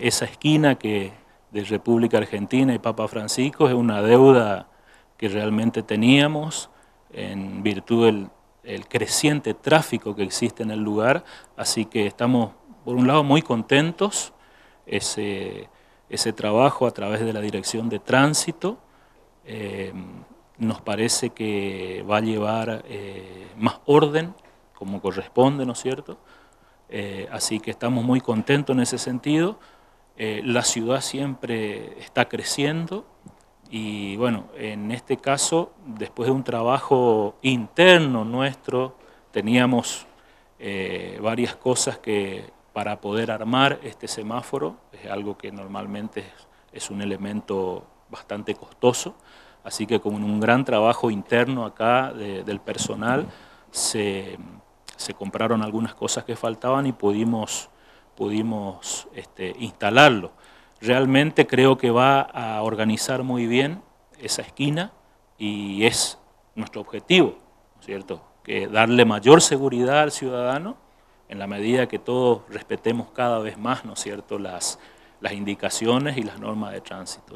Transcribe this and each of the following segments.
esa esquina que de República Argentina y Papa Francisco es una deuda que realmente teníamos en virtud del creciente tráfico que existe en el lugar, así que estamos por un lado muy contentos, ese, trabajo a través de la Dirección de Tránsito eh, nos parece que va a llevar eh, más orden, como corresponde, ¿no es cierto?, eh, así que estamos muy contentos en ese sentido. Eh, la ciudad siempre está creciendo y bueno, en este caso, después de un trabajo interno nuestro, teníamos eh, varias cosas que para poder armar este semáforo, es algo que normalmente es, un elemento bastante costoso, así que con un gran trabajo interno acá del personal, se compraron algunas cosas que faltaban y pudimos pudimos este, instalarlo. Realmente creo que va a organizar muy bien esa esquina y es nuestro objetivo, ¿no es cierto? Que darle mayor seguridad al ciudadano en la medida que todos respetemos cada vez más, ¿no es cierto?, las, las indicaciones y las normas de tránsito.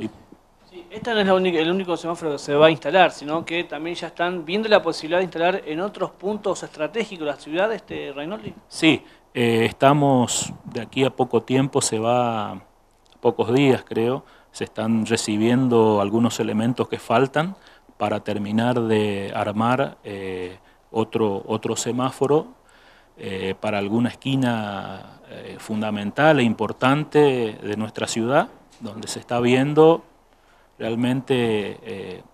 Sí, este no es la única, el único semáforo que se va a instalar, sino que también ya están viendo la posibilidad de instalar en otros puntos estratégicos de la ciudad, este, Reynolds. Sí, eh, estamos, de aquí a poco tiempo, se va, a pocos días creo, se están recibiendo algunos elementos que faltan para terminar de armar eh, otro, otro semáforo eh, para alguna esquina fundamental e importante de nuestra ciudad, donde se está viendo realmente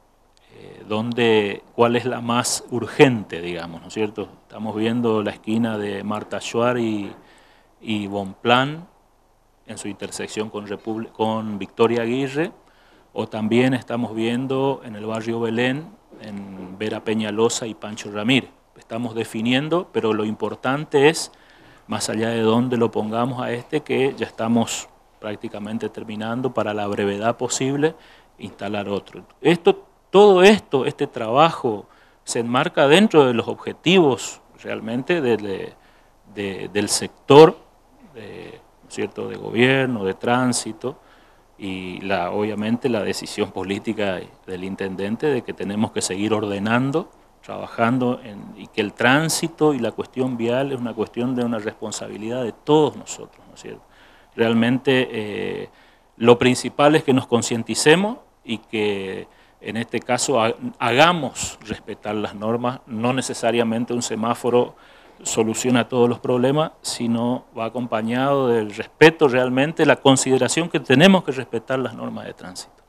eh, cuál es la más urgente, digamos, ¿no es cierto? Estamos viendo la esquina de Marta Schuar y, Bonplan en su intersección con, con Victoria Aguirre, o también estamos viendo en el barrio Belén, en Vera Peñalosa y Pancho Ramírez. Estamos definiendo, pero lo importante es, más allá de dónde lo pongamos a este, que ya estamos prácticamente terminando para la brevedad posible, instalar otro. Esto todo esto, este trabajo, se enmarca dentro de los objetivos realmente del sector, ¿cierto?, de gobierno, de tránsito, y la, obviamente la decisión política del intendente de que tenemos que seguir ordenando, trabajando en, y que el tránsito y la cuestión vial es una cuestión de una responsabilidad de todos nosotros, ¿no es cierto? Realmente eh, lo principal es que nos concienticemos y que en este caso hagamos respetar las normas, no necesariamente un semáforo soluciona todos los problemas, sino va acompañado del respeto realmente, la consideración que tenemos que respetar las normas de tránsito.